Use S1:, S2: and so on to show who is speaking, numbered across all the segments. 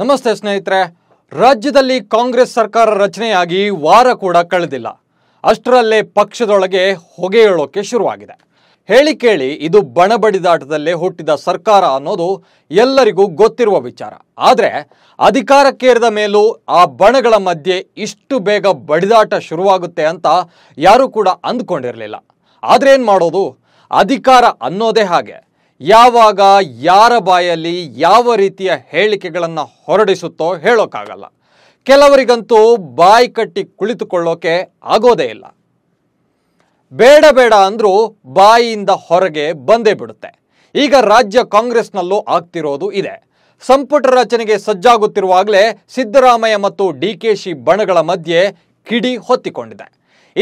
S1: ನಮಸ್ತೆ ಸ್ನೇಹಿತರೆ ರಾಜ್ಯದಲ್ಲಿ ಕಾಂಗ್ರೆಸ್ ಸರ್ಕಾರ ರಚನೆಯಾಗಿ ವಾರ ಕೂಡ ಕಳೆದಿಲ್ಲ ಅಷ್ಟರಲ್ಲೇ ಪಕ್ಷದೊಳಗೆ ಹೊಗೆಯೊಳೋಕೆ ಶುರುವಾಗಿದೆ ಹೇಳಿ ಕೇಳಿ ಇದು ಬಣಬಡಿದಾಟದಲ್ಲೇ ಹುಟ್ಟಿದ ಸರ್ಕಾರ ಅನ್ನೋದು ಎಲ್ಲರಿಗೂ ಗೊತ್ತಿರುವ ವಿಚಾರ ಆದರೆ ಅಧಿಕಾರಕ್ಕೇರಿದ ಮೇಲೂ ಆ ಬಣಗಳ ಮಧ್ಯೆ ಇಷ್ಟು ಬೇಗ ಬಡಿದಾಟ ಶುರುವಾಗುತ್ತೆ ಅಂತ ಯಾರೂ ಕೂಡ ಅಂದ್ಕೊಂಡಿರಲಿಲ್ಲ ಆದರೆ ಏನು ಮಾಡೋದು ಅಧಿಕಾರ ಅನ್ನೋದೇ ಹಾಗೆ ಯಾವಾಗ ಯಾರ ಬಾಯಲ್ಲಿ ಯಾವ ರೀತಿಯ ಹೇಳಿಕೆಗಳನ್ನು ಹೊರಡಿಸುತ್ತೋ ಹೇಳೋಕ್ಕಾಗಲ್ಲ ಕೆಲವರಿಗಂತೂ ಬಾಯಿ ಕಟ್ಟಿ ಕುಳಿತುಕೊಳ್ಳೋಕೆ ಆಗೋದೇ ಇಲ್ಲ ಬೇಡ ಬೇಡ ಅಂದರೂ ಬಾಯಿಯಿಂದ ಹೊರಗೆ ಬಂದೇ ಬಿಡುತ್ತೆ ಈಗ ರಾಜ್ಯ ಕಾಂಗ್ರೆಸ್ನಲ್ಲೂ ಆಗ್ತಿರೋದು ಇದೆ ಸಂಪುಟ ರಚನೆಗೆ ಸಜ್ಜಾಗುತ್ತಿರುವಾಗಲೇ ಸಿದ್ದರಾಮಯ್ಯ ಮತ್ತು ಡಿ ಕೆ ಶಿ ಬಣಗಳ ಮಧ್ಯೆ ಕಿಡಿ ಹೊತ್ತಿಕೊಂಡಿದೆ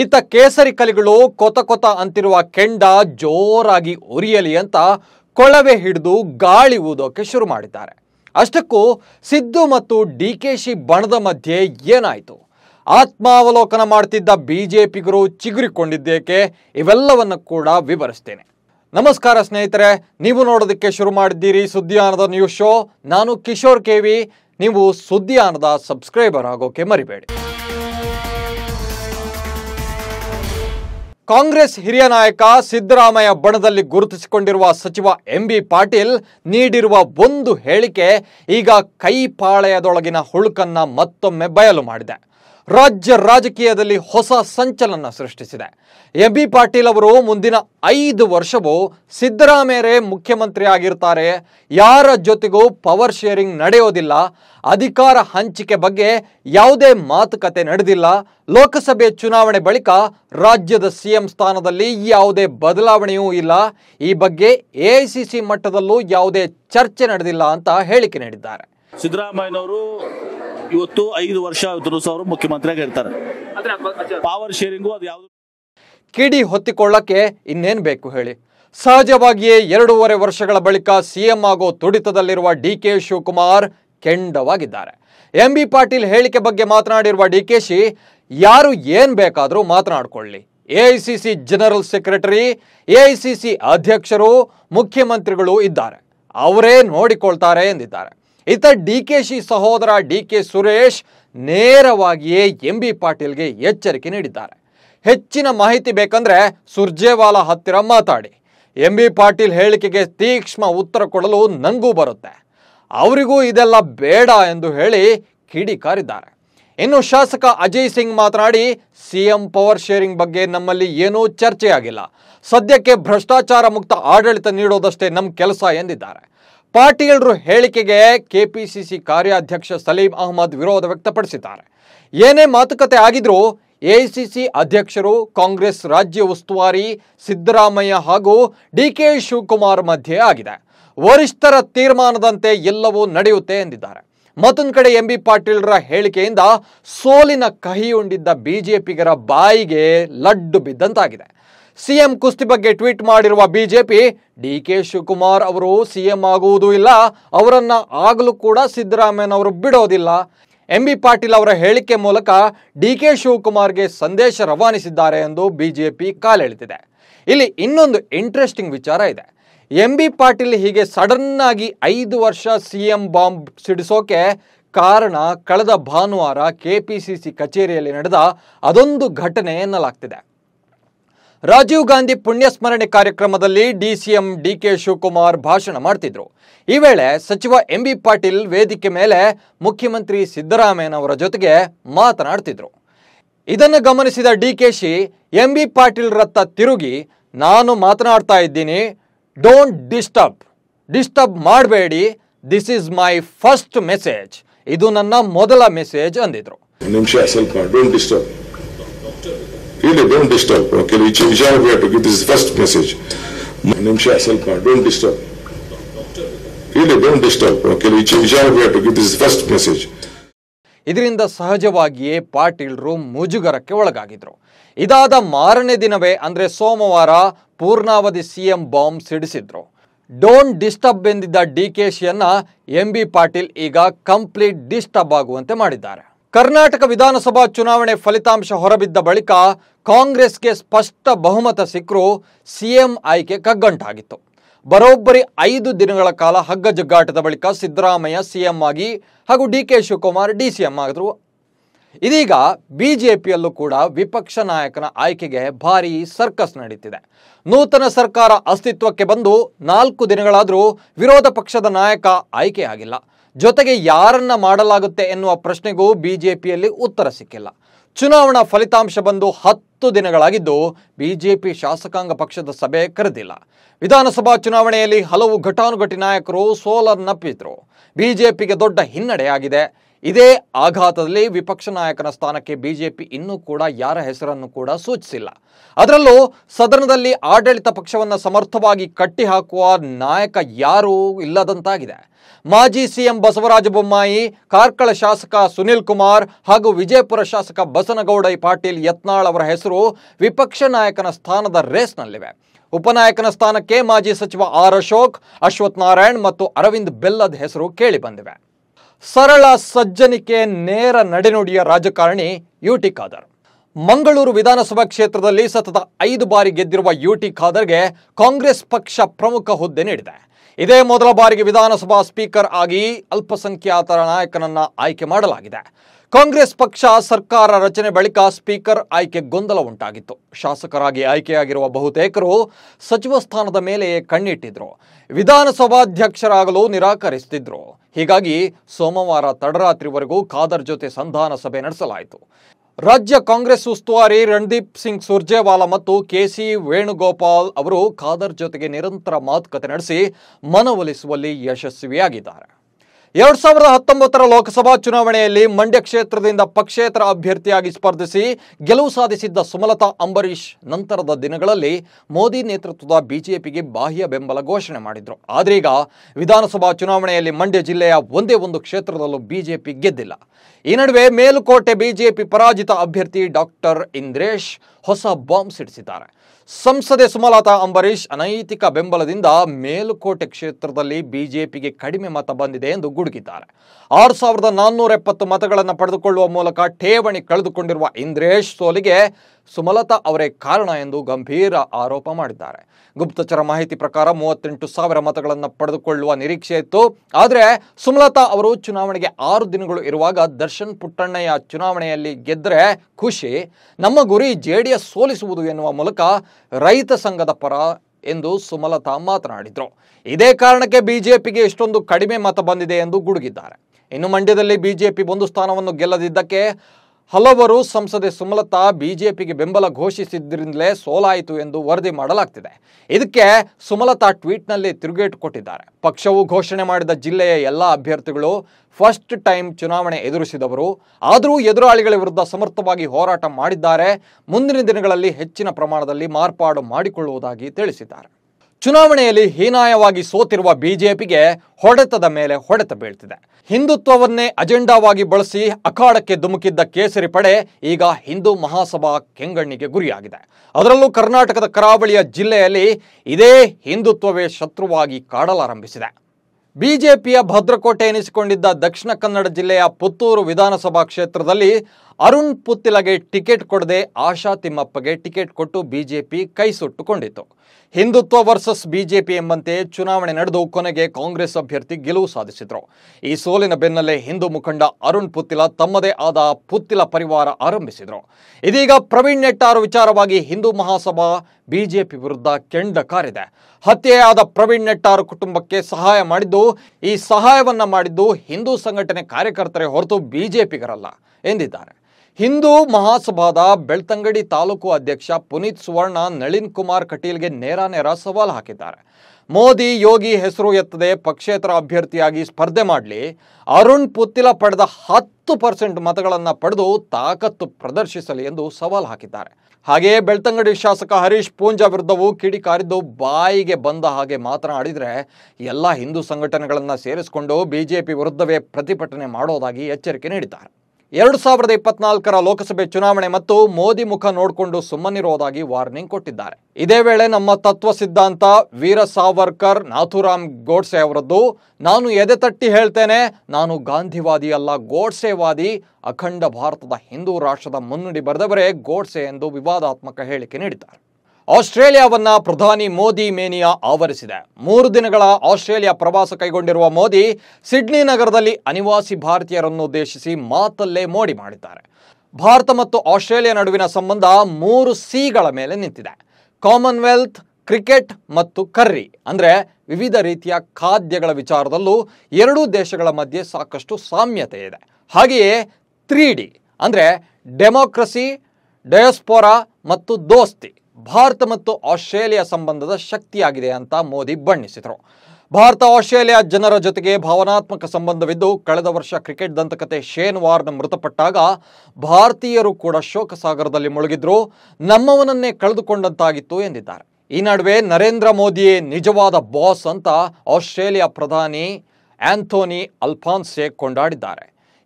S1: ಇತ್ತ ಕೇಸರಿ ಕಲಿಗಳು ಕೊತ ಕೊತ ಅಂತಿರುವ ಕೆಂಡ ಜೋರಾಗಿ ಉರಿಯಲಿ ಅಂತ ಕೊಳವೆ ಹಿಡಿದು ಗಾಳಿ ಊದೋಕೆ ಶುರು ಮಾಡಿದ್ದಾರೆ ಅಷ್ಟಕ್ಕೂ ಸಿದ್ದು ಮತ್ತು ಡಿ ಕೆ ಶಿ ಬಣದ ಮಧ್ಯೆ ಏನಾಯಿತು ಆತ್ಮಾವಲೋಕನ ಮಾಡ್ತಿದ್ದ ಪಿಗರು ಚಿಗುರಿಕೊಂಡಿದ್ದೇಕೆ ಇವೆಲ್ಲವನ್ನು ಕೂಡ ವಿವರಿಸ್ತೇನೆ ನಮಸ್ಕಾರ ಸ್ನೇಹಿತರೆ ನೀವು ನೋಡೋದಕ್ಕೆ ಶುರು ಮಾಡಿದ್ದೀರಿ ಸುದ್ದಿಯಾನದ ನ್ಯೂಸ್ ಶೋ ನಾನು ಕಿಶೋರ್ ಕೆವಿ ನೀವು ಸುದ್ದಿಯಾನದ ಸಬ್ಸ್ಕ್ರೈಬರ್ ಆಗೋಕೆ ಮರಿಬೇಡಿ ಕಾಂಗ್ರೆಸ್ ಹಿರಿಯ ನಾಯಕ ಸಿದ್ದರಾಮಯ್ಯ ಬಣದಲ್ಲಿ ಗುರುತಿಸಿಕೊಂಡಿರುವ ಸಚಿವ ಎಂ ಬಿ ಪಾಟೀಲ್ ನೀಡಿರುವ ಒಂದು ಹೇಳಿಕೆ ಈಗ ಕೈಪಾಳೆಯದೊಳಗಿನ ಹುಳುಕನ್ನ ಮತ್ತೊಮ್ಮೆ ಬಯಲು ಮಾಡಿದೆ ರಾಜ್ಯ ರಾಜಕೀಯದಲ್ಲಿ ಹೊಸ ಸಂಚಲನ ಸೃಷ್ಟಿಸಿದೆ ಎಂ ಬಿ ಪಾಟೀಲ್ ಅವರು ಮುಂದಿನ ಐದು ವರ್ಷವೂ ಸಿದ್ದರಾಮಯ್ಯರೇ ಮುಖ್ಯಮಂತ್ರಿ ಆಗಿರ್ತಾರೆ ಯಾರ ಜೊತೆಗೂ ಪವರ್ ಶೇರಿಂಗ್ ನಡೆಯೋದಿಲ್ಲ ಅಧಿಕಾರ ಹಂಚಿಕೆ ಬಗ್ಗೆ ಯಾವುದೇ ಮಾತುಕತೆ ನಡೆದಿಲ್ಲ ಲೋಕಸಭೆ ಚುನಾವಣೆ ಬಳಿಕ ರಾಜ್ಯದ ಸಿಎಂ ಸ್ಥಾನದಲ್ಲಿ ಯಾವುದೇ ಬದಲಾವಣೆಯೂ ಇಲ್ಲ ಈ ಬಗ್ಗೆ ಎಐಸಿಸಿ ಮಟ್ಟದಲ್ಲೂ ಯಾವುದೇ ಚರ್ಚೆ ನಡೆದಿಲ್ಲ ಅಂತ ಹೇಳಿಕೆ ನೀಡಿದ್ದಾರೆ ಸಿದ್ದರಾಮಯ್ಯನವರು ಇವತ್ತು ಐದು ವರ್ಷ ಅವರು ಮುಖ್ಯಮಂತ್ರಿಯಾಗಿ ಇರ್ತಾರೆ ಪವರ್ ಶೇರಿಂಗು ಅದು ಯಾವ್ದು ಕಿಡಿ ಹೊತ್ತಿಕೊಳ್ಳಕ್ಕೆ ಇನ್ನೇನ್ ಬೇಕು ಹೇಳಿ ಸಹಜವಾಗಿಯೇ ಎರಡೂವರೆ ವರ್ಷಗಳ ಬಳಿಕ ಸಿಎಂ ಆಗೋ ತುಡಿತದಲ್ಲಿರುವ ಡಿ ಕೆ ಶಿವಕುಮಾರ್ ಕೆಂಡವಾಗಿದ್ದಾರೆ ಎಂ ಬಿ ಪಾಟೀಲ್ ಹೇಳಿಕೆ ಬಗ್ಗೆ ಮಾತನಾಡಿರುವ ಡಿ ಕೆ ಶಿ ಯಾರು ಏನು ಬೇಕಾದರೂ ಮಾತನಾಡಿಕೊಳ್ಳಿ ಸಿ ಜನರಲ್ ಸೆಕ್ರೆಟರಿ ಸಿ ಅಧ್ಯಕ್ಷರು ಮುಖ್ಯಮಂತ್ರಿಗಳು ಇದ್ದಾರೆ ಅವರೇ ನೋಡಿಕೊಳ್ತಾರೆ ಎಂದಿದ್ದಾರೆ ಇತ್ತ ಡಿ ಕೆ ಶಿ ಸಹೋದರ ಡಿ ಕೆ ಸುರೇಶ್ ನೇರವಾಗಿಯೇ ಎಂ ಬಿ ಪಾಟೀಲ್ಗೆ ಎಚ್ಚರಿಕೆ ನೀಡಿದ್ದಾರೆ ಹೆಚ್ಚಿನ ಮಾಹಿತಿ ಬೇಕಂದ್ರೆ ಸುರ್ಜೇವಾಲಾ ಹತ್ತಿರ ಮಾತಾಡಿ ಎಂ ಬಿ ಪಾಟೀಲ್ ಹೇಳಿಕೆಗೆ ತೀಕ್ಷ್ಣ ಉತ್ತರ ಕೊಡಲು ನಂಗೂ ಬರುತ್ತೆ ಅವರಿಗೂ ಇದೆಲ್ಲ ಬೇಡ ಎಂದು ಹೇಳಿ ಕಿಡಿಕಾರಿದ್ದಾರೆ ಇನ್ನು ಶಾಸಕ ಅಜಯ್ ಸಿಂಗ್ ಮಾತನಾಡಿ ಸಿಎಂ ಪವರ್ ಶೇರಿಂಗ್ ಬಗ್ಗೆ ನಮ್ಮಲ್ಲಿ ಏನೂ ಚರ್ಚೆಯಾಗಿಲ್ಲ ಸದ್ಯಕ್ಕೆ ಭ್ರಷ್ಟಾಚಾರ ಮುಕ್ತ ಆಡಳಿತ ನೀಡೋದಷ್ಟೇ ನಮ್ಮ ಕೆಲಸ ಎಂದಿದ್ದಾರೆ ಪಾಟೀಲ್ರು ಹೇಳಿಕೆಗೆ ಕೆಪಿಸಿಸಿ ಕಾರ್ಯಾಧ್ಯಕ್ಷ ಸಲೀಂ ಅಹಮದ್ ವಿರೋಧ ವ್ಯಕ್ತಪಡಿಸಿದ್ದಾರೆ ಏನೇ ಮಾತುಕತೆ ಆಗಿದ್ರೂ ಎಐಸಿಸಿ ಅಧ್ಯಕ್ಷರು ಕಾಂಗ್ರೆಸ್ ರಾಜ್ಯ ಉಸ್ತುವಾರಿ ಸಿದ್ದರಾಮಯ್ಯ ಹಾಗೂ ಡಿ ಕೆ ಶಿವಕುಮಾರ್ ಮಧ್ಯೆ ಆಗಿದೆ ವರಿಷ್ಠರ ತೀರ್ಮಾನದಂತೆ ಎಲ್ಲವೂ ನಡೆಯುತ್ತೆ ಎಂದಿದ್ದಾರೆ ಮತ್ತೊಂದು ಕಡೆ ಎಂ ಬಿ ಪಾಟೀಲ್ರ ಹೇಳಿಕೆಯಿಂದ ಸೋಲಿನ ಕಹಿಯುಂಡಿದ್ದ ಬಿಜೆಪಿಗರ ಬಾಯಿಗೆ ಲಡ್ಡು ಬಿದ್ದಂತಾಗಿದೆ ಸಿಎಂ ಕುಸ್ತಿ ಬಗ್ಗೆ ಟ್ವೀಟ್ ಮಾಡಿರುವ ಬಿಜೆಪಿ ಡಿ ಕೆ ಶಿವಕುಮಾರ್ ಅವರು ಸಿಎಂ ಆಗುವುದೂ ಇಲ್ಲ ಅವರನ್ನ ಆಗಲೂ ಕೂಡ ಸಿದ್ದರಾಮಯ್ಯನವರು ಬಿಡೋದಿಲ್ಲ ಎಂ ಬಿ ಪಾಟೀಲ್ ಅವರ ಹೇಳಿಕೆ ಮೂಲಕ ಡಿ ಕೆ ಶಿವಕುಮಾರ್ಗೆ ಸಂದೇಶ ರವಾನಿಸಿದ್ದಾರೆ ಎಂದು ಬಿಜೆಪಿ ಕಾಲೆಳೆದಿದೆ ಇಲ್ಲಿ ಇನ್ನೊಂದು ಇಂಟ್ರೆಸ್ಟಿಂಗ್ ವಿಚಾರ ಇದೆ ಎಂ ಬಿ ಪಾಟೀಲ್ ಹೀಗೆ ಸಡನ್ ಆಗಿ ಐದು ವರ್ಷ ಸಿಎಂ ಬಾಂಬ್ ಸಿಡಿಸೋಕೆ ಕಾರಣ ಕಳೆದ ಭಾನುವಾರ ಕೆಪಿಸಿಸಿ ಕಚೇರಿಯಲ್ಲಿ ನಡೆದ ಅದೊಂದು ಘಟನೆ ಎನ್ನಲಾಗ್ತಿದೆ ರಾಜೀವ್ ಗಾಂಧಿ ಪುಣ್ಯ ಸ್ಮರಣೆ ಕಾರ್ಯಕ್ರಮದಲ್ಲಿ ಡಿಸಿಎಂ ಡಿಕೆ ಶಿವಕುಮಾರ್ ಭಾಷಣ ಮಾಡ್ತಿದ್ರು ಈ ವೇಳೆ ಸಚಿವ ಎಂ ಬಿ ಪಾಟೀಲ್ ವೇದಿಕೆ ಮೇಲೆ ಮುಖ್ಯಮಂತ್ರಿ ಸಿದ್ದರಾಮಯ್ಯನವರ ಜೊತೆಗೆ ಮಾತನಾಡ್ತಿದ್ರು ಇದನ್ನು ಗಮನಿಸಿದ ಡಿಕೆಶಿ ಎಂ ಬಿ ಪಾಟೀಲ್ ರತ್ತ ತಿರುಗಿ ನಾನು ಮಾತನಾಡ್ತಾ ಇದ್ದೀನಿ ಡೋಂಟ್ ಡಿಸ್ಟರ್ಬ್ ಡಿಸ್ಟರ್ಬ್ ಮಾಡಬೇಡಿ this is my first message ಇದು ನನ್ನ ಮೊದಲ ಮೆಸೇಜ್ ಅಂದಿದ್ರು ನಿಮಿಷ really don't disturb ಕೆಲವು ವಿಚಾರ we to give this first message ನಿಮಿಷ ಸ್ವಲ್ಪ don't disturb really don't disturb ಕೆಲವು ವಿಚಾರ we to give this first message ಇದರಿಂದ ಸಹಜವಾಗಿಯೇ ಪಾಟೀಲ್ರು ಮುಜುಗರಕ್ಕೆ ಒಳಗಾಗಿದ್ರು ಇದಾದ ಮಾರನೇ ದಿನವೇ ಅಂದರೆ ಸೋಮವಾರ ಪೂರ್ಣಾವಧಿ ಸಿಎಂ ಬಾಂಬ್ ಸಿಡಿಸಿದ್ರು ಡೋಂಟ್ ಡಿಸ್ಟರ್ಬ್ ಎಂದಿದ್ದ ಡಿ ಕೆ ಶಿಯನ್ನು ಎಂ ಬಿ ಪಾಟೀಲ್ ಈಗ ಕಂಪ್ಲೀಟ್ ಡಿಸ್ಟರ್ಬ್ ಆಗುವಂತೆ ಮಾಡಿದ್ದಾರೆ ಕರ್ನಾಟಕ ವಿಧಾನಸಭಾ ಚುನಾವಣೆ ಫಲಿತಾಂಶ ಹೊರಬಿದ್ದ ಬಳಿಕ ಕಾಂಗ್ರೆಸ್ಗೆ ಸ್ಪಷ್ಟ ಬಹುಮತ ಸಿಕ್ಕರೂ ಸಿಎಂ ಆಯ್ಕೆ ಕಗ್ಗಂಟಾಗಿತ್ತು ಬರೋಬ್ಬರಿ ಐದು ದಿನಗಳ ಕಾಲ ಹಗ್ಗ ಜಗ್ಗಾಟದ ಬಳಿಕ ಸಿದ್ದರಾಮಯ್ಯ ಸಿಎಂ ಆಗಿ ಹಾಗೂ D K Shivakumar D C M ಆದರು ಇದೀಗ ಬಿಜೆಪಿಯಲ್ಲೂ ಕೂಡ ವಿಪಕ್ಷ ನಾಯಕನ ಆಯ್ಕೆಗೆ ಭಾರೀ ಸರ್ಕಸ್ ನಡೀತಿದೆ ನೂತನ ಸರ್ಕಾರ ಅಸ್ತಿತ್ವಕ್ಕೆ ಬಂದು ನಾಲ್ಕು ದಿನಗಳಾದರೂ ವಿರೋಧ ಪಕ್ಷದ ನಾಯಕ ಆಯ್ಕೆಯಾಗಿಲ್ಲ ಜೊತೆಗೆ ಯಾರನ್ನ ಮಾಡಲಾಗುತ್ತೆ ಎನ್ನುವ ಪ್ರಶ್ನೆಗೂ ಬಿಜೆಪಿಯಲ್ಲಿ ಉತ್ತರ ಸಿಕ್ಕಿಲ್ಲ ಚುನಾವಣಾ ಫಲಿತಾಂಶ ಬಂದು ಹತ್ತು ದಿನಗಳಾಗಿದ್ದು ಬಿಜೆಪಿ ಶಾಸಕಾಂಗ ಪಕ್ಷದ ಸಭೆ ಕರೆದಿಲ್ಲ ವಿಧಾನಸಭಾ ಚುನಾವಣೆಯಲ್ಲಿ ಹಲವು ಘಟಾನುಘಟಿ ನಾಯಕರು ಸೋಲನ್ನಪ್ಪಿದ್ರು ಬಿಜೆಪಿಗೆ ದೊಡ್ಡ ಹಿನ್ನಡೆಯಾಗಿದೆ ಇದೇ ಆಘಾತದಲ್ಲಿ ವಿಪಕ್ಷ ನಾಯಕನ ಸ್ಥಾನಕ್ಕೆ ಬಿಜೆಪಿ ಇನ್ನೂ ಕೂಡ ಯಾರ ಹೆಸರನ್ನು ಕೂಡ ಸೂಚಿಸಿಲ್ಲ ಅದರಲ್ಲೂ ಸದನದಲ್ಲಿ ಆಡಳಿತ ಪಕ್ಷವನ್ನು ಸಮರ್ಥವಾಗಿ ಕಟ್ಟಿಹಾಕುವ ನಾಯಕ ಯಾರೂ ಇಲ್ಲದಂತಾಗಿದೆ ಮಾಜಿ ಸಿಎಂ ಬಸವರಾಜ ಬೊಮ್ಮಾಯಿ ಕಾರ್ಕಳ ಶಾಸಕ ಸುನಿಲ್ ಕುಮಾರ್ ಹಾಗೂ ವಿಜಯಪುರ ಶಾಸಕ ಬಸನಗೌಡ ಪಾಟೀಲ್ ಯತ್ನಾಳ್ ಅವರ ಹೆಸರು ವಿಪಕ್ಷ ನಾಯಕನ ಸ್ಥಾನದ ರೇಸ್ನಲ್ಲಿವೆ ಉಪನಾಯಕನ ಸ್ಥಾನಕ್ಕೆ ಮಾಜಿ ಸಚಿವ ಆರ್ ಅಶೋಕ್ ಅಶ್ವಥ್ ನಾರಾಯಣ್ ಮತ್ತು ಅರವಿಂದ್ ಬೆಲ್ಲದ್ ಹೆಸರು ಕೇಳಿಬಂದಿವೆ ಸರಳ ಸಜ್ಜನಿಕೆ ನೇರ ನಡೆನುಡಿಯ ರಾಜಕಾರಣಿ ಯು ಟಿ ಖಾದರ್ ಮಂಗಳೂರು ವಿಧಾನಸಭಾ ಕ್ಷೇತ್ರದಲ್ಲಿ ಸತತ ಐದು ಬಾರಿ ಗೆದ್ದಿರುವ ಯು ಟಿ ಖಾದರ್ಗೆ ಕಾಂಗ್ರೆಸ್ ಪಕ್ಷ ಪ್ರಮುಖ ಹುದ್ದೆ ನೀಡಿದೆ ಇದೇ ಮೊದಲ ಬಾರಿಗೆ ವಿಧಾನಸಭಾ ಸ್ಪೀಕರ್ ಆಗಿ ಅಲ್ಪಸಂಖ್ಯಾತರ ನಾಯಕನನ್ನ ಆಯ್ಕೆ ಮಾಡಲಾಗಿದೆ ಕಾಂಗ್ರೆಸ್ ಪಕ್ಷ ಸರ್ಕಾರ ರಚನೆ ಬಳಿಕ ಸ್ಪೀಕರ್ ಆಯ್ಕೆ ಗೊಂದಲ ಉಂಟಾಗಿತ್ತು ಶಾಸಕರಾಗಿ ಆಯ್ಕೆಯಾಗಿರುವ ಬಹುತೇಕರು ಸಚಿವ ಸ್ಥಾನದ ಮೇಲೆಯೇ ಕಣ್ಣಿಟ್ಟಿದ್ರು ವಿಧಾನಸಭಾಧ್ಯಕ್ಷರಾಗಲು ನಿರಾಕರಿಸುತ್ತಿದ್ರು ಹೀಗಾಗಿ ಸೋಮವಾರ ತಡರಾತ್ರಿವರೆಗೂ ಖಾದರ್ ಜೊತೆ ಸಂಧಾನ ಸಭೆ ನಡೆಸಲಾಯಿತು ರಾಜ್ಯ ಕಾಂಗ್ರೆಸ್ ಉಸ್ತುವಾರಿ ರಣದೀಪ್ ಸಿಂಗ್ ಸುರ್ಜೇವಾಲಾ ಮತ್ತು ಕೆಸಿ ವೇಣುಗೋಪಾಲ್ ಅವರು ಖಾದರ್ ಜೊತೆಗೆ ನಿರಂತರ ಮಾತುಕತೆ ನಡೆಸಿ ಮನವೊಲಿಸುವಲ್ಲಿ ಯಶಸ್ವಿಯಾಗಿದ್ದಾರೆ ಎರಡ್ ಸಾವಿರದ ಹತ್ತೊಂಬತ್ತರ ಲೋಕಸಭಾ ಚುನಾವಣೆಯಲ್ಲಿ ಮಂಡ್ಯ ಕ್ಷೇತ್ರದಿಂದ ಪಕ್ಷೇತರ ಅಭ್ಯರ್ಥಿಯಾಗಿ ಸ್ಪರ್ಧಿಸಿ ಗೆಲುವು ಸಾಧಿಸಿದ್ದ ಸುಮಲತಾ ಅಂಬರೀಷ್ ನಂತರದ ದಿನಗಳಲ್ಲಿ ಮೋದಿ ನೇತೃತ್ವದ ಬಿಜೆಪಿಗೆ ಬಾಹ್ಯ ಬೆಂಬಲ ಘೋಷಣೆ ಮಾಡಿದ್ರು ಆದ್ರೀಗ ವಿಧಾನಸಭಾ ಚುನಾವಣೆಯಲ್ಲಿ ಮಂಡ್ಯ ಜಿಲ್ಲೆಯ ಒಂದೇ ಒಂದು ಕ್ಷೇತ್ರದಲ್ಲೂ ಬಿಜೆಪಿ ಗೆದ್ದಿಲ್ಲ ಈ ನಡುವೆ ಮೇಲುಕೋಟೆ ಬಿಜೆಪಿ ಪರಾಜಿತ ಅಭ್ಯರ್ಥಿ ಡಾಕ್ಟರ್ ಇಂದ್ರೇಶ್ ಹೊಸ ಬಾಂಬ್ ಸಿಡಿಸಿದ್ದಾರೆ ಸಂಸದೆ ಸುಮಲತಾ ಅಂಬರೀಶ್ ಅನೈತಿಕ ಬೆಂಬಲದಿಂದ ಮೇಲುಕೋಟೆ ಕ್ಷೇತ್ರದಲ್ಲಿ ಬಿಜೆಪಿಗೆ ಕಡಿಮೆ ಮತ ಬಂದಿದೆ ಎಂದು ಗುಡುಗಿದ್ದಾರೆ ಆರು ಸಾವಿರದ ನಾನ್ನೂರ ಎಪ್ಪತ್ತು ಮತಗಳನ್ನು ಪಡೆದುಕೊಳ್ಳುವ ಮೂಲಕ ಠೇವಣಿ ಕಳೆದುಕೊಂಡಿರುವ ಇಂದ್ರೇಶ್ ಸೋಲಿಗೆ ಸುಮಲತಾ ಅವರೇ ಕಾರಣ ಎಂದು ಗಂಭೀರ ಆರೋಪ ಮಾಡಿದ್ದಾರೆ ಗುಪ್ತಚರ ಮಾಹಿತಿ ಪ್ರಕಾರ ಮೂವತ್ತೆಂಟು ಸಾವಿರ ಮತಗಳನ್ನು ಪಡೆದುಕೊಳ್ಳುವ ನಿರೀಕ್ಷೆ ಇತ್ತು ಆದರೆ ಸುಮಲತಾ ಅವರು ಚುನಾವಣೆಗೆ ಆರು ದಿನಗಳು ಇರುವಾಗ ದರ್ಶನ್ ಪುಟ್ಟಣ್ಣಯ್ಯ ಚುನಾವಣೆಯಲ್ಲಿ ಗೆದ್ದರೆ ಖುಷಿ ನಮ್ಮ ಗುರಿ ಜೆ ಸೋಲಿಸುವುದು ಎನ್ನುವ ಮೂಲಕ ರೈತ ಸಂಘದ ಪರ ಎಂದು ಸುಮಲತಾ ಮಾತನಾಡಿದರು ಇದೇ ಕಾರಣಕ್ಕೆ ಬಿಜೆಪಿಗೆ ಇಷ್ಟೊಂದು ಕಡಿಮೆ ಮತ ಬಂದಿದೆ ಎಂದು ಗುಡುಗಿದ್ದಾರೆ ಇನ್ನು ಮಂಡ್ಯದಲ್ಲಿ ಬಿಜೆಪಿ ಒಂದು ಸ್ಥಾನವನ್ನು ಗೆಲ್ಲದಿದ್ದಕ್ಕೆ ಹಲವರು ಸಂಸದೆ ಸುಮಲತಾ ಬಿಜೆಪಿಗೆ ಬೆಂಬಲ ಘೋಷಿಸಿದ್ದರಿಂದಲೇ ಸೋಲಾಯಿತು ಎಂದು ವರದಿ ಮಾಡಲಾಗ್ತಿದೆ ಇದಕ್ಕೆ ಸುಮಲತಾ ಟ್ವೀಟ್ನಲ್ಲಿ ತಿರುಗೇಟು ಕೊಟ್ಟಿದ್ದಾರೆ ಪಕ್ಷವು ಘೋಷಣೆ ಮಾಡಿದ ಜಿಲ್ಲೆಯ ಎಲ್ಲ ಅಭ್ಯರ್ಥಿಗಳು ಫಸ್ಟ್ ಟೈಮ್ ಚುನಾವಣೆ ಎದುರಿಸಿದವರು ಆದರೂ ಎದುರಾಳಿಗಳ ವಿರುದ್ಧ ಸಮರ್ಥವಾಗಿ ಹೋರಾಟ ಮಾಡಿದ್ದಾರೆ ಮುಂದಿನ ದಿನಗಳಲ್ಲಿ ಹೆಚ್ಚಿನ ಪ್ರಮಾಣದಲ್ಲಿ ಮಾರ್ಪಾಡು ಮಾಡಿಕೊಳ್ಳುವುದಾಗಿ ತಿಳಿಸಿದ್ದಾರೆ ಚುನಾವಣೆಯಲ್ಲಿ ಹೀನಾಯವಾಗಿ ಸೋತಿರುವ ಬಿಜೆಪಿಗೆ ಹೊಡೆತದ ಮೇಲೆ ಹೊಡೆತ ಬೀಳ್ತಿದೆ ಹಿಂದುತ್ವವನ್ನೇ ಅಜೆಂಡಾವಾಗಿ ಬಳಸಿ ಅಖಾಡಕ್ಕೆ ಧುಮುಕಿದ್ದ ಕೇಸರಿ ಪಡೆ ಈಗ ಹಿಂದೂ ಮಹಾಸಭಾ ಕೆಂಗಣ್ಣಿಗೆ ಗುರಿಯಾಗಿದೆ ಅದರಲ್ಲೂ ಕರ್ನಾಟಕದ ಕರಾವಳಿಯ ಜಿಲ್ಲೆಯಲ್ಲಿ ಇದೇ ಹಿಂದುತ್ವವೇ ಶತ್ರುವಾಗಿ ಕಾಡಲಾರಂಭಿಸಿದೆ ಬಿಜೆಪಿಯ ಭದ್ರಕೋಟೆ ಎನಿಸಿಕೊಂಡಿದ್ದ ದಕ್ಷಿಣ ಕನ್ನಡ ಜಿಲ್ಲೆಯ ಪುತ್ತೂರು ವಿಧಾನಸಭಾ ಕ್ಷೇತ್ರದಲ್ಲಿ ಅರುಣ್ ಪುತ್ತಿಲಗೆ ಟಿಕೆಟ್ ಕೊಡದೆ ಆಶಾ ತಿಮ್ಮಪ್ಪಗೆ ಟಿಕೆಟ್ ಕೊಟ್ಟು ಬಿಜೆಪಿ ಕೈ ಸುಟ್ಟುಕೊಂಡಿತು ಹಿಂದುತ್ವ ವರ್ಸಸ್ ಬಿಜೆಪಿ ಎಂಬಂತೆ ಚುನಾವಣೆ ನಡೆದು ಕೊನೆಗೆ ಕಾಂಗ್ರೆಸ್ ಅಭ್ಯರ್ಥಿ ಗೆಲುವು ಸಾಧಿಸಿದ್ರು ಈ ಸೋಲಿನ ಬೆನ್ನಲ್ಲೇ ಹಿಂದೂ ಮುಖಂಡ ಅರುಣ್ ಪುತ್ತಿಲ ತಮ್ಮದೇ ಆದ ಪುತ್ತಿಲ ಪರಿವಾರ ಆರಂಭಿಸಿದ್ರು ಇದೀಗ ಪ್ರವೀಣ್ ನೆಟ್ಟಾರ್ ವಿಚಾರವಾಗಿ ಹಿಂದೂ ಮಹಾಸಭಾ ಬಿಜೆಪಿ ವಿರುದ್ಧ ಕೆಂಡ ಕಾರಿದೆ ಹತ್ಯೆಯಾದ ಪ್ರವೀಣ್ ನೆಟ್ಟಾರ್ ಕುಟುಂಬಕ್ಕೆ ಸಹಾಯ ಮಾಡಿದ್ದು ಈ ಸಹಾಯವನ್ನ ಮಾಡಿದ್ದು ಹಿಂದೂ ಸಂಘಟನೆ ಕಾರ್ಯಕರ್ತರೇ ಹೊರತು ಬಿಜೆಪಿಗರಲ್ಲ ಎಂದಿದ್ದಾರೆ ಹಿಂದೂ ಮಹಾಸಭಾದ ಬೆಳ್ತಂಗಡಿ ತಾಲೂಕು ಅಧ್ಯಕ್ಷ ಪುನೀತ್ ಸುವರ್ಣ ನಳಿನ್ ಕುಮಾರ್ ಕಟೀಲ್ಗೆ ನೇರ ನೇರ ಸವಾಲು ಹಾಕಿದ್ದಾರೆ ಮೋದಿ ಯೋಗಿ ಹೆಸರು ಎತ್ತದೆ ಪಕ್ಷೇತರ ಅಭ್ಯರ್ಥಿಯಾಗಿ ಸ್ಪರ್ಧೆ ಮಾಡಲಿ ಅರುಣ್ ಪುತ್ತಿಲ ಪಡೆದ ಹತ್ತು ಪರ್ಸೆಂಟ್ ಮತಗಳನ್ನು ಪಡೆದು ತಾಕತ್ತು ಪ್ರದರ್ಶಿಸಲಿ ಎಂದು ಸವಾಲು ಹಾಕಿದ್ದಾರೆ ಹಾಗೆಯೇ ಬೆಳ್ತಂಗಡಿ ಶಾಸಕ ಹರೀಶ್ ಪೂಂಜಾ ವಿರುದ್ಧವೂ ಕಿಡಿಕಾರಿದ್ದು ಬಾಯಿಗೆ ಬಂದ ಹಾಗೆ ಮಾತನಾಡಿದರೆ ಎಲ್ಲ ಹಿಂದೂ ಸಂಘಟನೆಗಳನ್ನು ಸೇರಿಸಿಕೊಂಡು ಬಿಜೆಪಿ ವಿರುದ್ಧವೇ ಪ್ರತಿಭಟನೆ ಮಾಡೋದಾಗಿ ಎಚ್ಚರಿಕೆ ನೀಡಿದ್ದಾರೆ ಎರಡು ಸಾವಿರದ ಇಪ್ಪತ್ನಾಲ್ಕರ ಲೋಕಸಭೆ ಚುನಾವಣೆ ಮತ್ತು ಮೋದಿ ಮುಖ ನೋಡಿಕೊಂಡು ಸುಮ್ಮನಿರುವುದಾಗಿ ವಾರ್ನಿಂಗ್ ಕೊಟ್ಟಿದ್ದಾರೆ ಇದೇ ವೇಳೆ ನಮ್ಮ ತತ್ವ ಸಿದ್ಧಾಂತ ವೀರ ಸಾವರ್ಕರ್ ನಾಥುರಾಮ್ ಗೋಡ್ಸೆ ಅವರದ್ದು ನಾನು ಎದೆ ತಟ್ಟಿ ಹೇಳ್ತೇನೆ ನಾನು ಗಾಂಧಿವಾದಿ ಅಲ್ಲ ಗೋಡ್ಸೆವಾದಿ ಅಖಂಡ ಭಾರತದ ಹಿಂದೂ ರಾಷ್ಟ್ರದ ಮುನ್ನುಡಿ ಬರೆದವರೇ ಗೋಡ್ಸೆ ಎಂದು ವಿವಾದಾತ್ಮಕ ಹೇಳಿಕೆ ನೀಡಿದ್ದಾರೆ ಆಸ್ಟ್ರೇಲಿಯಾವನ್ನ ಪ್ರಧಾನಿ ಮೋದಿ ಮೇನಿಯಾ ಆವರಿಸಿದೆ ಮೂರು ದಿನಗಳ ಆಸ್ಟ್ರೇಲಿಯಾ ಪ್ರವಾಸ ಕೈಗೊಂಡಿರುವ ಮೋದಿ ಸಿಡ್ನಿ ನಗರದಲ್ಲಿ ಅನಿವಾಸಿ ಭಾರತೀಯರನ್ನುದ್ದೇಶಿಸಿ ಮಾತಲ್ಲೇ ಮೋಡಿ ಮಾಡಿದ್ದಾರೆ ಭಾರತ ಮತ್ತು ಆಸ್ಟ್ರೇಲಿಯಾ ನಡುವಿನ ಸಂಬಂಧ ಮೂರು ಸಿಗಳ ಮೇಲೆ ನಿಂತಿದೆ ಕಾಮನ್ವೆಲ್ತ್ ಕ್ರಿಕೆಟ್ ಮತ್ತು ಕರ್ರಿ ಅಂದರೆ ವಿವಿಧ ರೀತಿಯ ಖಾದ್ಯಗಳ ವಿಚಾರದಲ್ಲೂ ಎರಡೂ ದೇಶಗಳ ಮಧ್ಯೆ ಸಾಕಷ್ಟು ಸಾಮ್ಯತೆ ಇದೆ ಹಾಗೆಯೇ ತ್ರೀ ಡಿ ಅಂದರೆ ಡೆಮೋಕ್ರಸಿ ಡಯಸ್ಪೋರಾ ಮತ್ತು ದೋಸ್ತಿ ಭಾರತ ಮತ್ತು ಆಸ್ಟ್ರೇಲಿಯಾ ಸಂಬಂಧದ ಶಕ್ತಿಯಾಗಿದೆ ಅಂತ ಮೋದಿ ಬಣ್ಣಿಸಿದರು ಭಾರತ ಆಸ್ಟ್ರೇಲಿಯಾ ಜನರ ಜೊತೆಗೆ ಭಾವನಾತ್ಮಕ ಸಂಬಂಧವಿದ್ದು ಕಳೆದ ವರ್ಷ ಕ್ರಿಕೆಟ್ ದಂತಕತೆ ಶೇನ್ ವಾರ್ನ್ ಮೃತಪಟ್ಟಾಗ ಭಾರತೀಯರು ಕೂಡ ಶೋಕಸಾಗರದಲ್ಲಿ ಮುಳುಗಿದ್ರು ನಮ್ಮವನನ್ನೇ ಕಳೆದುಕೊಂಡಂತಾಗಿತ್ತು ಎಂದಿದ್ದಾರೆ ಈ ನಡುವೆ ನರೇಂದ್ರ ಮೋದಿಯೇ ನಿಜವಾದ ಬಾಸ್ ಅಂತ ಆಸ್ಟ್ರೇಲಿಯಾ ಪ್ರಧಾನಿ ಆಂಥೋನಿ ಅಲ್ಫಾನ್ಸೆ ಕೊಂಡಾಡಿದ್ದಾರೆ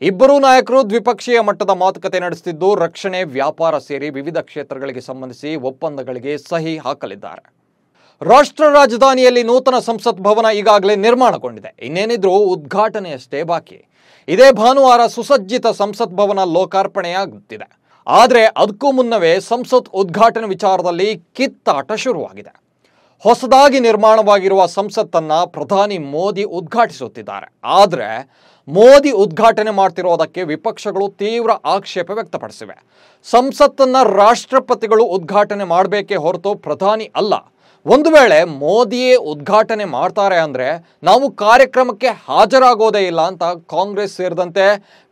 S1: ಇಬ್ಬರೂ ನಾಯಕರು ದ್ವಿಪಕ್ಷೀಯ ಮಟ್ಟದ ಮಾತುಕತೆ ನಡೆಸುತ್ತಿದ್ದು ರಕ್ಷಣೆ ವ್ಯಾಪಾರ ಸೇರಿ ವಿವಿಧ ಕ್ಷೇತ್ರಗಳಿಗೆ ಸಂಬಂಧಿಸಿ ಒಪ್ಪಂದಗಳಿಗೆ ಸಹಿ ಹಾಕಲಿದ್ದಾರೆ ರಾಷ್ಟ್ರ ರಾಜಧಾನಿಯಲ್ಲಿ ನೂತನ ಸಂಸತ್ ಭವನ ಈಗಾಗಲೇ ನಿರ್ಮಾಣಗೊಂಡಿದೆ ಇನ್ನೇನಿದ್ರೂ ಉದ್ಘಾಟನೆಯಷ್ಟೇ ಬಾಕಿ ಇದೇ ಭಾನುವಾರ ಸುಸಜ್ಜಿತ ಸಂಸತ್ ಭವನ ಲೋಕಾರ್ಪಣೆಯಾಗುತ್ತಿದೆ ಆದರೆ ಅದಕ್ಕೂ ಮುನ್ನವೇ ಸಂಸತ್ ಉದ್ಘಾಟನೆ ವಿಚಾರದಲ್ಲಿ ಕಿತ್ತಾಟ ಶುರುವಾಗಿದೆ ಹೊಸದಾಗಿ ನಿರ್ಮಾಣವಾಗಿರುವ ಸಂಸತ್ತನ್ನು ಪ್ರಧಾನಿ ಮೋದಿ ಉದ್ಘಾಟಿಸುತ್ತಿದ್ದಾರೆ ಆದರೆ ಮೋದಿ ಉದ್ಘಾಟನೆ ಮಾಡ್ತಿರೋದಕ್ಕೆ ವಿಪಕ್ಷಗಳು ತೀವ್ರ ಆಕ್ಷೇಪ ವ್ಯಕ್ತಪಡಿಸಿವೆ ಸಂಸತ್ತನ್ನು ರಾಷ್ಟ್ರಪತಿಗಳು ಉದ್ಘಾಟನೆ ಮಾಡಬೇಕೇ ಹೊರತು ಪ್ರಧಾನಿ ಅಲ್ಲ ಒಂದು ವೇಳೆ ಮೋದಿಯೇ ಉದ್ಘಾಟನೆ ಮಾಡ್ತಾರೆ ಅಂದರೆ ನಾವು ಕಾರ್ಯಕ್ರಮಕ್ಕೆ ಹಾಜರಾಗೋದೇ ಇಲ್ಲ ಅಂತ ಕಾಂಗ್ರೆಸ್ ಸೇರಿದಂತೆ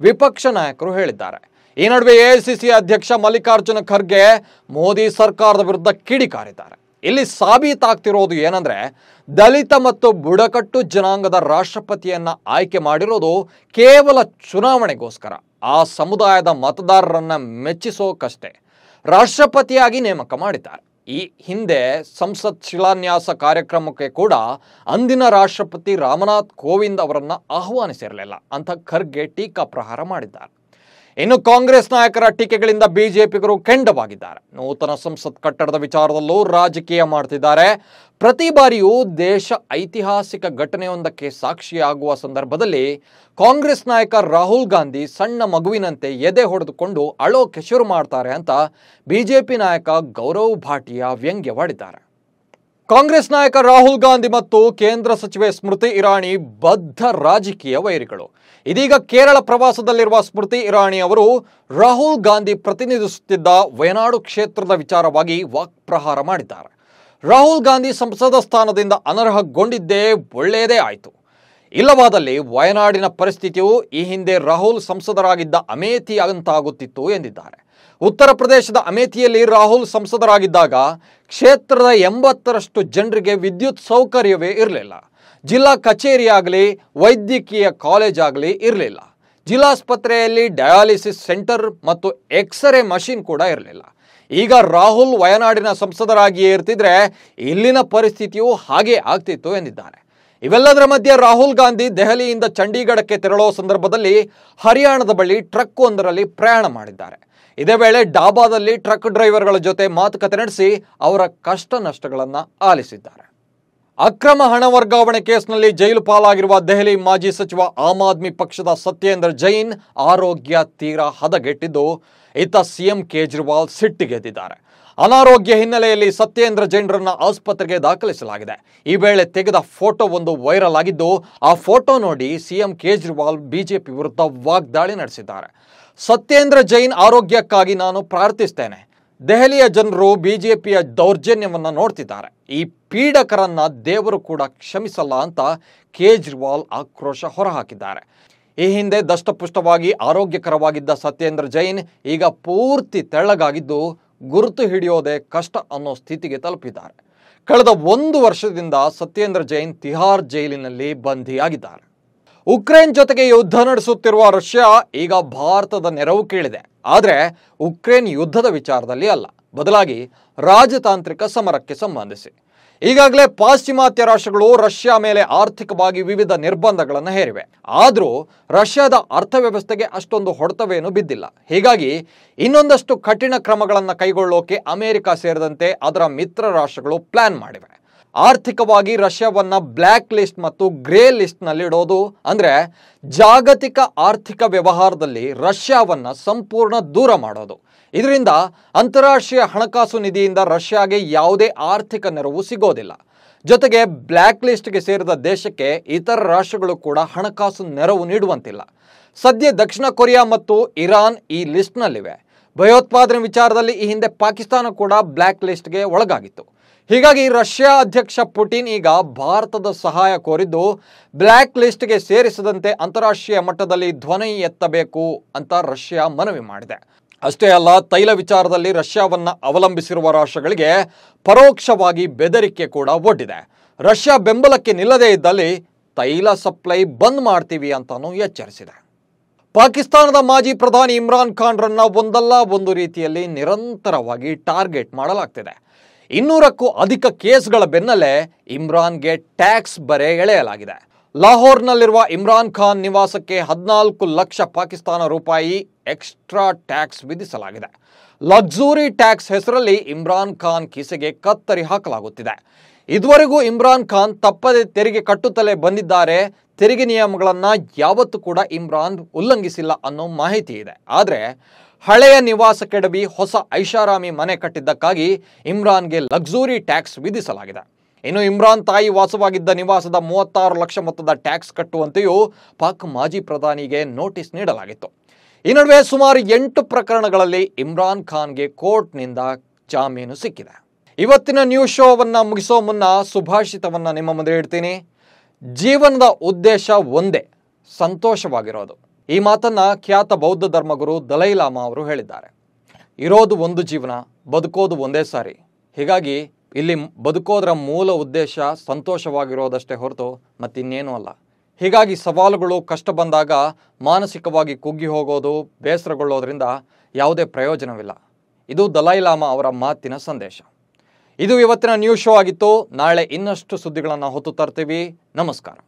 S1: ವಿಪಕ್ಷ ನಾಯಕರು ಹೇಳಿದ್ದಾರೆ ಈ ನಡುವೆ ಎಐಸಿಸಿ ಅಧ್ಯಕ್ಷ ಮಲ್ಲಿಕಾರ್ಜುನ ಖರ್ಗೆ ಮೋದಿ ಸರ್ಕಾರದ ವಿರುದ್ಧ ಕಿಡಿಕಾರಿದ್ದಾರೆ ಇಲ್ಲಿ ಸಾಬೀತಾಗ್ತಿರೋದು ಏನಂದ್ರೆ ದಲಿತ ಮತ್ತು ಬುಡಕಟ್ಟು ಜನಾಂಗದ ರಾಷ್ಟ್ರಪತಿಯನ್ನ ಆಯ್ಕೆ ಮಾಡಿರೋದು ಕೇವಲ ಚುನಾವಣೆಗೋಸ್ಕರ ಆ ಸಮುದಾಯದ ಮತದಾರರನ್ನ ಮೆಚ್ಚಿಸೋಕಷ್ಟೇ ರಾಷ್ಟ್ರಪತಿಯಾಗಿ ನೇಮಕ ಮಾಡಿದ್ದಾರೆ ಈ ಹಿಂದೆ ಸಂಸತ್ ಶಿಲಾನ್ಯಾಸ ಕಾರ್ಯಕ್ರಮಕ್ಕೆ ಕೂಡ ಅಂದಿನ ರಾಷ್ಟ್ರಪತಿ ರಾಮನಾಥ್ ಕೋವಿಂದ್ ಅವರನ್ನು ಆಹ್ವಾನಿಸಿರಲಿಲ್ಲ ಅಂತ ಖರ್ಗೆ ಟೀಕಾ ಪ್ರಹಾರ ಮಾಡಿದ್ದಾರೆ ಇನ್ನು ಕಾಂಗ್ರೆಸ್ ನಾಯಕರ ಟೀಕೆಗಳಿಂದ ಬಿಜೆಪಿಗರು ಕೆಂಡವಾಗಿದ್ದಾರೆ ನೂತನ ಸಂಸತ್ ಕಟ್ಟಡದ ವಿಚಾರದಲ್ಲೂ ರಾಜಕೀಯ ಮಾಡ್ತಿದ್ದಾರೆ ಪ್ರತಿ ಬಾರಿಯೂ ದೇಶ ಐತಿಹಾಸಿಕ ಘಟನೆಯೊಂದಕ್ಕೆ ಸಾಕ್ಷಿಯಾಗುವ ಸಂದರ್ಭದಲ್ಲಿ ಕಾಂಗ್ರೆಸ್ ನಾಯಕ ರಾಹುಲ್ ಗಾಂಧಿ ಸಣ್ಣ ಮಗುವಿನಂತೆ ಎದೆ ಹೊಡೆದುಕೊಂಡು ಅಳೋಕೆ ಶುರು ಮಾಡ್ತಾರೆ ಅಂತ ಬಿಜೆಪಿ ನಾಯಕ ಗೌರವ್ ಭಾಟಿಯಾ ವ್ಯಂಗ್ಯವಾಡಿದ್ದಾರೆ ಕಾಂಗ್ರೆಸ್ ನಾಯಕ ರಾಹುಲ್ ಗಾಂಧಿ ಮತ್ತು ಕೇಂದ್ರ ಸಚಿವೆ ಸ್ಮೃತಿ ಇರಾಣಿ ಬದ್ಧ ರಾಜಕೀಯ ವೈರಿಗಳು ಇದೀಗ ಕೇರಳ ಪ್ರವಾಸದಲ್ಲಿರುವ ಸ್ಮೃತಿ ಇರಾಣಿ ಅವರು ರಾಹುಲ್ ಗಾಂಧಿ ಪ್ರತಿನಿಧಿಸುತ್ತಿದ್ದ ವಯನಾಡು ಕ್ಷೇತ್ರದ ವಿಚಾರವಾಗಿ ವಾಕ್ಪ್ರಹಾರ ಮಾಡಿದ್ದಾರೆ ರಾಹುಲ್ ಗಾಂಧಿ ಸಂಸದ ಸ್ಥಾನದಿಂದ ಅನರ್ಹಗೊಂಡಿದ್ದೇ ಒಳ್ಳೆಯದೇ ಆಯಿತು ಇಲ್ಲವಾದಲ್ಲಿ ವಯನಾಡಿನ ಪರಿಸ್ಥಿತಿಯು ಈ ಹಿಂದೆ ರಾಹುಲ್ ಸಂಸದರಾಗಿದ್ದ ಅಮೇಥಿ ಎಂದಿದ್ದಾರೆ ಉತ್ತರ ಪ್ರದೇಶದ ಅಮೇಥಿಯಲ್ಲಿ ರಾಹುಲ್ ಸಂಸದರಾಗಿದ್ದಾಗ ಕ್ಷೇತ್ರದ ಎಂಬತ್ತರಷ್ಟು ಜನರಿಗೆ ವಿದ್ಯುತ್ ಸೌಕರ್ಯವೇ ಇರಲಿಲ್ಲ ಜಿಲ್ಲಾ ಕಚೇರಿಯಾಗಲಿ ವೈದ್ಯಕೀಯ ಕಾಲೇಜ್ ಆಗಲಿ ಇರಲಿಲ್ಲ ಜಿಲ್ಲಾಸ್ಪತ್ರೆಯಲ್ಲಿ ಡಯಾಲಿಸಿಸ್ ಸೆಂಟರ್ ಮತ್ತು ಎಕ್ಸ್ರೇ ಮಷಿನ್ ಕೂಡ ಇರಲಿಲ್ಲ ಈಗ ರಾಹುಲ್ ವಯನಾಡಿನ ಸಂಸದರಾಗಿಯೇ ಇರ್ತಿದ್ರೆ ಇಲ್ಲಿನ ಪರಿಸ್ಥಿತಿಯು ಹಾಗೆ ಆಗ್ತಿತ್ತು ಎಂದಿದ್ದಾರೆ ಇವೆಲ್ಲದರ ಮಧ್ಯೆ ರಾಹುಲ್ ಗಾಂಧಿ ದೆಹಲಿಯಿಂದ ಚಂಡೀಗಢಕ್ಕೆ ತೆರಳುವ ಸಂದರ್ಭದಲ್ಲಿ ಹರಿಯಾಣದ ಬಳಿ ಟ್ರಕ್ ಒಂದರಲ್ಲಿ ಪ್ರಯಾಣ ಮಾಡಿದ್ದಾರೆ ಇದೇ ವೇಳೆ ಡಾಬಾದಲ್ಲಿ ಟ್ರಕ್ ಡ್ರೈವರ್ಗಳ ಜೊತೆ ಮಾತುಕತೆ ನಡೆಸಿ ಅವರ ಕಷ್ಟ ನಷ್ಟಗಳನ್ನು ಆಲಿಸಿದ್ದಾರೆ ಅಕ್ರಮ ಹಣ ವರ್ಗಾವಣೆ ಕೇಸ್ನಲ್ಲಿ ಜೈಲು ಪಾಲಾಗಿರುವ ದೆಹಲಿ ಮಾಜಿ ಸಚಿವ ಆಮ್ ಆದ್ಮಿ ಪಕ್ಷದ ಸತ್ಯೇಂದ್ರ ಜೈನ್ ಆರೋಗ್ಯ ತೀರಾ ಹದಗೆಟ್ಟಿದ್ದು ಇತ್ತ ಸಿಎಂ ಕೇಜ್ರಿವಾಲ್ ಸಿಟ್ಟಿಗೆದ್ದಿದ್ದಾರೆ ಅನಾರೋಗ್ಯ ಹಿನ್ನೆಲೆಯಲ್ಲಿ ಸತ್ಯೇಂದ್ರ ಜೈನ್ರನ್ನ ಆಸ್ಪತ್ರೆಗೆ ದಾಖಲಿಸಲಾಗಿದೆ ಈ ವೇಳೆ ತೆಗೆದ ಫೋಟೋ ಒಂದು ವೈರಲ್ ಆಗಿದ್ದು ಆ ಫೋಟೋ ನೋಡಿ ಸಿಎಂ ಕೇಜ್ರಿವಾಲ್ ಬಿಜೆಪಿ ವಿರುದ್ಧ ವಾಗ್ದಾಳಿ ನಡೆಸಿದ್ದಾರೆ ಸತ್ಯೇಂದ್ರ ಜೈನ್ ಆರೋಗ್ಯಕ್ಕಾಗಿ ನಾನು ಪ್ರಾರ್ಥಿಸ್ತೇನೆ ದೆಹಲಿಯ ಜನರು ಬಿ ಪಿಯ ದೌರ್ಜನ್ಯವನ್ನು ನೋಡ್ತಿದ್ದಾರೆ ಈ ಪೀಡಕರನ್ನ ದೇವರು ಕೂಡ ಕ್ಷಮಿಸಲ್ಲ ಅಂತ ಕೇಜ್ರಿವಾಲ್ ಆಕ್ರೋಶ ಹೊರಹಾಕಿದ್ದಾರೆ ಈ ಹಿಂದೆ ದಷ್ಟಪುಷ್ಟವಾಗಿ ಆರೋಗ್ಯಕರವಾಗಿದ್ದ ಸತ್ಯೇಂದ್ರ ಜೈನ್ ಈಗ ಪೂರ್ತಿ ತೆಳ್ಳಗಾಗಿದ್ದು ಗುರುತು ಹಿಡಿಯೋದೇ ಕಷ್ಟ ಅನ್ನೋ ಸ್ಥಿತಿಗೆ ತಲುಪಿದ್ದಾರೆ ಕಳೆದ ಒಂದು ವರ್ಷದಿಂದ ಸತ್ಯೇಂದ್ರ ಜೈನ್ ತಿಹಾರ್ ಜೈಲಿನಲ್ಲಿ ಬಂಧಿಯಾಗಿದ್ದಾರೆ ಉಕ್ರೇನ್ ಜೊತೆಗೆ ಯುದ್ಧ ನಡೆಸುತ್ತಿರುವ ರಷ್ಯಾ ಈಗ ಭಾರತದ ನೆರವು ಕೇಳಿದೆ ಆದರೆ ಉಕ್ರೇನ್ ಯುದ್ಧದ ವಿಚಾರದಲ್ಲಿ ಅಲ್ಲ ಬದಲಾಗಿ ರಾಜತಾಂತ್ರಿಕ ಸಮರಕ್ಕೆ ಸಂಬಂಧಿಸಿ ಈಗಾಗಲೇ ಪಾಶ್ಚಿಮಾತ್ಯ ರಾಷ್ಟ್ರಗಳು ರಷ್ಯಾ ಮೇಲೆ ಆರ್ಥಿಕವಾಗಿ ವಿವಿಧ ನಿರ್ಬಂಧಗಳನ್ನು ಹೇರಿವೆ ಆದರೂ ರಷ್ಯಾದ ಅರ್ಥವ್ಯವಸ್ಥೆಗೆ ಅಷ್ಟೊಂದು ಹೊಡೆತವೇನು ಬಿದ್ದಿಲ್ಲ ಹೀಗಾಗಿ ಇನ್ನೊಂದಷ್ಟು ಕಠಿಣ ಕ್ರಮಗಳನ್ನು ಕೈಗೊಳ್ಳೋಕೆ ಅಮೆರಿಕ ಸೇರಿದಂತೆ ಅದರ ಮಿತ್ರ ರಾಷ್ಟ್ರಗಳು ಪ್ಲಾನ್ ಮಾಡಿವೆ ಆರ್ಥಿಕವಾಗಿ ರಷ್ಯಾವನ್ನು ಬ್ಲ್ಯಾಕ್ ಲಿಸ್ಟ್ ಮತ್ತು ಗ್ರೇ ಲಿಸ್ಟ್ನಲ್ಲಿಡೋದು ಅಂದರೆ ಜಾಗತಿಕ ಆರ್ಥಿಕ ವ್ಯವಹಾರದಲ್ಲಿ ರಷ್ಯಾವನ್ನು ಸಂಪೂರ್ಣ ದೂರ ಮಾಡೋದು ಇದರಿಂದ ಅಂತಾರಾಷ್ಟ್ರೀಯ ಹಣಕಾಸು ನಿಧಿಯಿಂದ ರಷ್ಯಾಗೆ ಯಾವುದೇ ಆರ್ಥಿಕ ನೆರವು ಸಿಗೋದಿಲ್ಲ ಜೊತೆಗೆ ಬ್ಲ್ಯಾಕ್ ಲಿಸ್ಟ್ಗೆ ಸೇರಿದ ದೇಶಕ್ಕೆ ಇತರ ರಾಷ್ಟ್ರಗಳು ಕೂಡ ಹಣಕಾಸು ನೆರವು ನೀಡುವಂತಿಲ್ಲ ಸದ್ಯ ದಕ್ಷಿಣ ಕೊರಿಯಾ ಮತ್ತು ಇರಾನ್ ಈ ಲಿಸ್ಟ್ನಲ್ಲಿವೆ ಭಯೋತ್ಪಾದನೆ ವಿಚಾರದಲ್ಲಿ ಈ ಹಿಂದೆ ಪಾಕಿಸ್ತಾನ ಕೂಡ ಬ್ಲ್ಯಾಕ್ ಲಿಸ್ಟ್ಗೆ ಒಳಗಾಗಿತ್ತು ಹೀಗಾಗಿ ರಷ್ಯಾ ಅಧ್ಯಕ್ಷ ಪುಟಿನ್ ಈಗ ಭಾರತದ ಸಹಾಯ ಕೋರಿದ್ದು ಬ್ಲ್ಯಾಕ್ ಲಿಸ್ಟ್ಗೆ ಸೇರಿಸದಂತೆ ಅಂತಾರಾಷ್ಟ್ರೀಯ ಮಟ್ಟದಲ್ಲಿ ಧ್ವನಿ ಎತ್ತಬೇಕು ಅಂತ ರಷ್ಯಾ ಮನವಿ ಮಾಡಿದೆ ಅಷ್ಟೇ ಅಲ್ಲ ತೈಲ ವಿಚಾರದಲ್ಲಿ ರಷ್ಯಾವನ್ನು ಅವಲಂಬಿಸಿರುವ ರಾಷ್ಟ್ರಗಳಿಗೆ ಪರೋಕ್ಷವಾಗಿ ಬೆದರಿಕೆ ಕೂಡ ಒಡ್ಡಿದೆ ರಷ್ಯಾ ಬೆಂಬಲಕ್ಕೆ ನಿಲ್ಲದೇ ಇದ್ದಲ್ಲಿ ತೈಲ ಸಪ್ಲೈ ಬಂದ್ ಮಾಡ್ತೀವಿ ಅಂತಾನು ಎಚ್ಚರಿಸಿದೆ ಪಾಕಿಸ್ತಾನದ ಮಾಜಿ ಪ್ರಧಾನಿ ಇಮ್ರಾನ್ ಖಾನ್ರನ್ನ ಒಂದಲ್ಲ ಒಂದು ರೀತಿಯಲ್ಲಿ ನಿರಂತರವಾಗಿ ಟಾರ್ಗೆಟ್ ಮಾಡಲಾಗ್ತಿದೆ ಇನ್ನೂರಕ್ಕೂ ಅಧಿಕ ಕೇಸ್ಗಳ ಬೆನ್ನಲ್ಲೇ ಇಮ್ರಾನ್ಗೆ ಟ್ಯಾಕ್ಸ್ ಬರೆ ಎಳೆಯಲಾಗಿದೆ ಲಾಹೋರ್ನಲ್ಲಿರುವ ಇಮ್ರಾನ್ ಖಾನ್ ನಿವಾಸಕ್ಕೆ ಹದಿನಾಲ್ಕು ಲಕ್ಷ ಪಾಕಿಸ್ತಾನ ರೂಪಾಯಿ ಎಕ್ಸ್ಟ್ರಾ ಟ್ಯಾಕ್ಸ್ ವಿಧಿಸಲಾಗಿದೆ ಲಕ್ಸುರಿ ಟ್ಯಾಕ್ಸ್ ಹೆಸರಲ್ಲಿ ಇಮ್ರಾನ್ ಖಾನ್ ಕಿಸೆಗೆ ಕತ್ತರಿ ಹಾಕಲಾಗುತ್ತಿದೆ ಇದುವರೆಗೂ ಇಮ್ರಾನ್ ಖಾನ್ ತಪ್ಪದೆ ತೆರಿಗೆ ಕಟ್ಟುತ್ತಲೇ ಬಂದಿದ್ದಾರೆ ತೆರಿಗೆ ನಿಯಮಗಳನ್ನು ಯಾವತ್ತೂ ಕೂಡ ಇಮ್ರಾನ್ ಉಲ್ಲಂಘಿಸಿಲ್ಲ ಅನ್ನೋ ಮಾಹಿತಿ ಇದೆ ಆದರೆ ಹಳೆಯ ನಿವಾಸ ಕೆಡವಿ ಹೊಸ ಐಷಾರಾಮಿ ಮನೆ ಕಟ್ಟಿದ್ದಕ್ಕಾಗಿ ಇಮ್ರಾನ್ಗೆ ಲಕ್ಸುರಿ ಟ್ಯಾಕ್ಸ್ ವಿಧಿಸಲಾಗಿದೆ ಇನ್ನು ಇಮ್ರಾನ್ ತಾಯಿ ವಾಸವಾಗಿದ್ದ ನಿವಾಸದ ಮೂವತ್ತಾರು ಲಕ್ಷ ಮೊತ್ತದ ಟ್ಯಾಕ್ಸ್ ಕಟ್ಟುವಂತೆಯೂ ಪಾಕ್ ಮಾಜಿ ಪ್ರಧಾನಿಗೆ ನೋಟಿಸ್ ನೀಡಲಾಗಿತ್ತು ಈ ನಡುವೆ ಸುಮಾರು ಎಂಟು ಪ್ರಕರಣಗಳಲ್ಲಿ ಇಮ್ರಾನ್ ಖಾನ್ಗೆ ಕೋರ್ಟ್ನಿಂದ ಜಾಮೀನು ಸಿಕ್ಕಿದೆ ಇವತ್ತಿನ ನ್ಯೂಸ್ ಶೋವನ್ನು ಮುಗಿಸೋ ಮುನ್ನ ಸುಭಾಷಿತವನ್ನು ನಿಮ್ಮ ಮುಂದೆ ಇಡ್ತೀನಿ ಜೀವನದ ಉದ್ದೇಶ ಒಂದೇ ಸಂತೋಷವಾಗಿರೋದು ಈ ಮಾತನ್ನ ಖ್ಯಾತ ಬೌದ್ಧ ಧರ್ಮಗುರು ದಲೈಲಾಮ ಅವರು ಹೇಳಿದ್ದಾರೆ ಇರೋದು ಒಂದು ಜೀವನ ಬದುಕೋದು ಒಂದೇ ಸಾರಿ ಹೀಗಾಗಿ ಇಲ್ಲಿ ಬದುಕೋದರ ಮೂಲ ಉದ್ದೇಶ ಸಂತೋಷವಾಗಿರೋದಷ್ಟೇ ಹೊರತು ಮತ್ತಿನ್ನೇನೂ ಅಲ್ಲ ಹೀಗಾಗಿ ಸವಾಲುಗಳು ಕಷ್ಟ ಬಂದಾಗ ಮಾನಸಿಕವಾಗಿ ಕುಗ್ಗಿ ಹೋಗೋದು ಬೇಸರಗೊಳ್ಳೋದ್ರಿಂದ ಯಾವುದೇ ಪ್ರಯೋಜನವಿಲ್ಲ ಇದು ದಲೈಲಾಮ ಅವರ ಮಾತಿನ ಸಂದೇಶ ಇದು ಇವತ್ತಿನ ನ್ಯೂಸ್ ಶೋ ಆಗಿತ್ತು ನಾಳೆ ಇನ್ನಷ್ಟು ಸುದ್ದಿಗಳನ್ನು ಹೊತ್ತು ತರ್ತೀವಿ ನಮಸ್ಕಾರ